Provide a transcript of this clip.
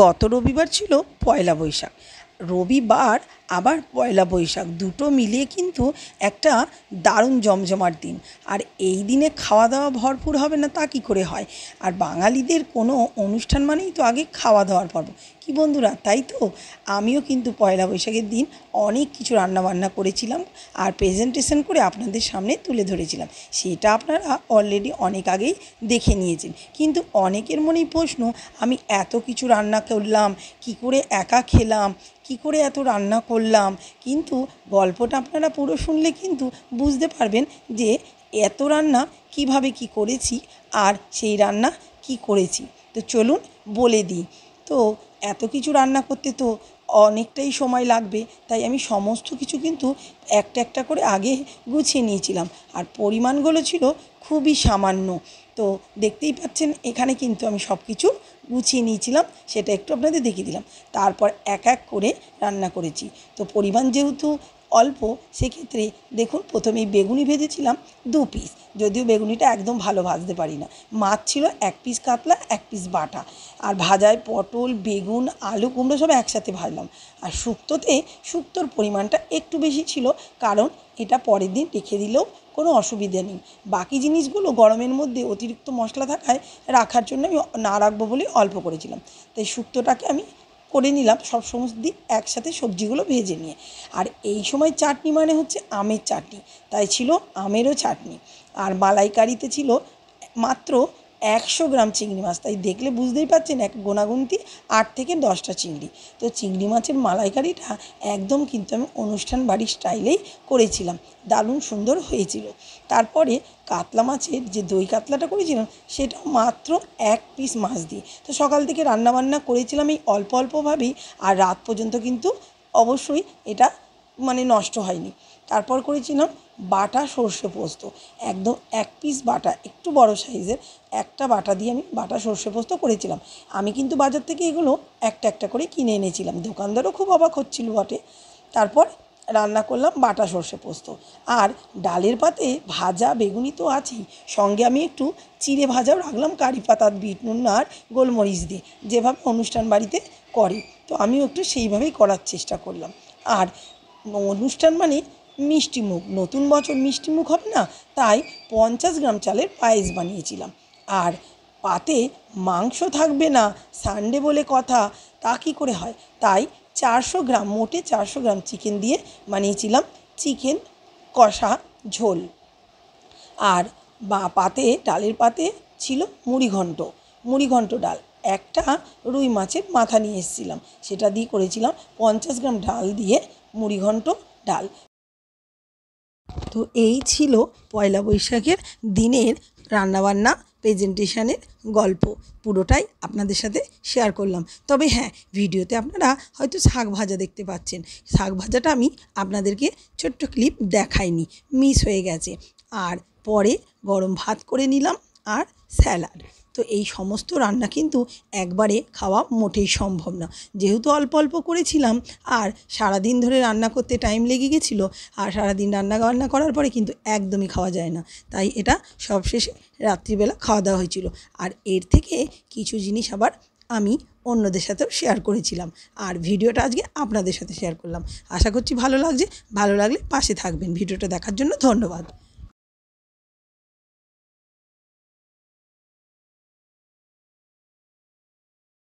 গত রবিবার ছিল পয়লা বৈশাখ রবিবার আবার পয়লা বৈশাখ দুটো মিলিয়ে কিন্তু একটা দারুণ জমজমাট দিন আর এই দিনে খাওয়া দাওয়া ভরপুর হবে না তা কী করে হয় আর বাঙালিদের কোনো অনুষ্ঠান মানেই তো আগে খাওয়া দাওয়ার পর্ব কি বন্ধুরা তাই তো আমিও কিন্তু পয়লা বৈশাখের দিন অনেক কিছু রান্নাবান্না করেছিলাম আর প্রেজেন্টেশন করে আপনাদের সামনে তুলে ধরেছিলাম সেটা আপনারা অলরেডি অনেক আগেই দেখে নিয়েছেন কিন্তু অনেকের মনেই প্রশ্ন আমি এত কিছু রান্না করলাম কি করে একা খেলাম কি করে এত রান্না করলাম কিন্তু গল্পটা আপনারা পুরো শুনলে কিন্তু বুঝতে পারবেন যে এত রান্না কিভাবে কি করেছি আর সেই রান্না কি করেছি তো চলুন বলে দিই তো এত কিছু রান্না করতে তো অনেকটাই সময় লাগবে তাই আমি সমস্ত কিছু কিন্তু একটা একটা করে আগে গুছিয়ে নিয়েছিলাম আর পরিমাণগুলো ছিল খুবই সামান্য তো দেখতেই পাচ্ছেন এখানে কিন্তু আমি সব কিছু গুছিয়ে নিয়েছিলাম সেটা একটু আপনাদের দেখিয়ে দিলাম তারপর এক এক করে রান্না করেছি তো পরিমাণ যেহেতু অল্প সেক্ষেত্রে দেখুন প্রথমেই বেগুনি ভেজেছিলাম দু পিস যদিও বেগুনিটা একদম ভালো ভাজতে পারি না মাছ ছিল এক পিস কাতলা এক পিস বাটা আর ভাজায় পটল বেগুন আলু কুমড়ো সব একসাথে ভাজলাম আর শুক্তোতে শুক্তোর পরিমাণটা একটু বেশি ছিল কারণ এটা পরের দিন রেখে দিলেও কোনো অসুবিধা নেই বাকি জিনিসগুলো গরমের মধ্যে অতিরিক্ত মশলা থাকায় রাখার জন্য আমি না রাখবো বলে অল্প করেছিলাম তাই শুক্তোটাকে আমি করে নিলাম সব সমস্ত দিক একসাথে সবজিগুলো ভেজে নিয়ে আর এই সময় চাটনি মানে হচ্ছে আমের চাটনি তাই ছিল আমেরও চাটনি আর মালাইকারিতে ছিল মাত্র একশো গ্রাম চিংড়ি মাছ তাই দেখলে বুঝতেই পাচ্ছেন এক গোনাগুনতি আট থেকে দশটা চিংড়ি তো চিংড়ি মাছের মালাইকারিটা একদম কিন্তু আমি অনুষ্ঠান বাড়ির স্টাইলেই করেছিলাম দারুণ সুন্দর হয়েছিল তারপরে কাতলা মাছের যে দই কাতলাটা করেছিলাম সেটা মাত্র এক পিস মাছ দিয়ে তো সকাল থেকে রান্নাবান্না করেছিলাম এই অল্প অল্পভাবেই আর রাত পর্যন্ত কিন্তু অবশ্যই এটা মানে নষ্ট হয়নি তারপর করেছিলাম বাটা সর্ষে পোস্ত একদম এক পিস বাটা একটু বড় সাইজের একটা বাটা দিয়ে আমি বাটা সর্ষে পোস্ত করেছিলাম আমি কিন্তু বাজার থেকে এগুলো একটা একটা করে কিনে এনেছিলাম দোকানদারও খুব অবাক হচ্ছিল বটে তারপর রান্না করলাম বাটা সর্ষে পোস্ত আর ডালের পাতে ভাজা বেগুনি তো আছেই সঙ্গে আমি একটু চিড়ে ভাজাও রাখলাম কারি পাতা বিট নুন আর গোলমরিচ দিয়ে যেভাবে অনুষ্ঠান বাড়িতে করে তো আমিও একটু সেইভাবেই করার চেষ্টা করলাম আর অনুষ্ঠান মানে মিষ্টি মুখ নতুন বছর মিষ্টি মুখ হবে না তাই পঞ্চাশ গ্রাম চালের পায়েস বানিয়েছিলাম আর পাতে মাংস থাকবে না সানডে বলে কথা তা কী করে হয় তাই চারশো গ্রাম মোটে চারশো গ্রাম চিকেন দিয়ে বানিয়েছিলাম চিকেন কষা ঝোল আর বা পাতে ডালের পাতে ছিল মুড়িঘণ্ট মুড়িঘণ্ট ডাল একটা রুই মাছের মাথা নিয়ে এসেছিলাম সেটা দিয়ে করেছিলাম পঞ্চাশ গ্রাম ডাল দিয়ে মুড়িঘণ্ট ডাল তো এই ছিল পয়লা বৈশাখের দিনের রান্নাবান্না প্রেজেন্টেশানের গল্প পুরোটাই আপনাদের সাথে শেয়ার করলাম তবে হ্যাঁ ভিডিওতে আপনারা হয়তো শাক ভাজা দেখতে পাচ্ছেন শাক ভাজাটা আমি আপনাদেরকে ছোট্ট ক্লিপ দেখাইনি মিস হয়ে গেছে আর পরে গরম ভাত করে নিলাম আর স্যালাড তো এই সমস্ত রান্না কিন্তু একবারে খাওয়া মোটেই সম্ভব না যেহেতু অল্প অল্প করেছিলাম আর সারাদিন ধরে রান্না করতে টাইম লেগে গেছিলো আর সারাদিন রান্না বান্না করার পরে কিন্তু একদমই খাওয়া যায় না তাই এটা সবশেষে রাত্রিবেলা খাওয়া দাওয়া হয়েছিল আর এর থেকে কিছু জিনিস আবার আমি অন্যদের সাথেও শেয়ার করেছিলাম আর ভিডিওটা আজকে আপনাদের সাথে শেয়ার করলাম আশা করছি ভালো লাগছে ভালো লাগলে পাশে থাকবেন ভিডিওটা দেখার জন্য ধন্যবাদ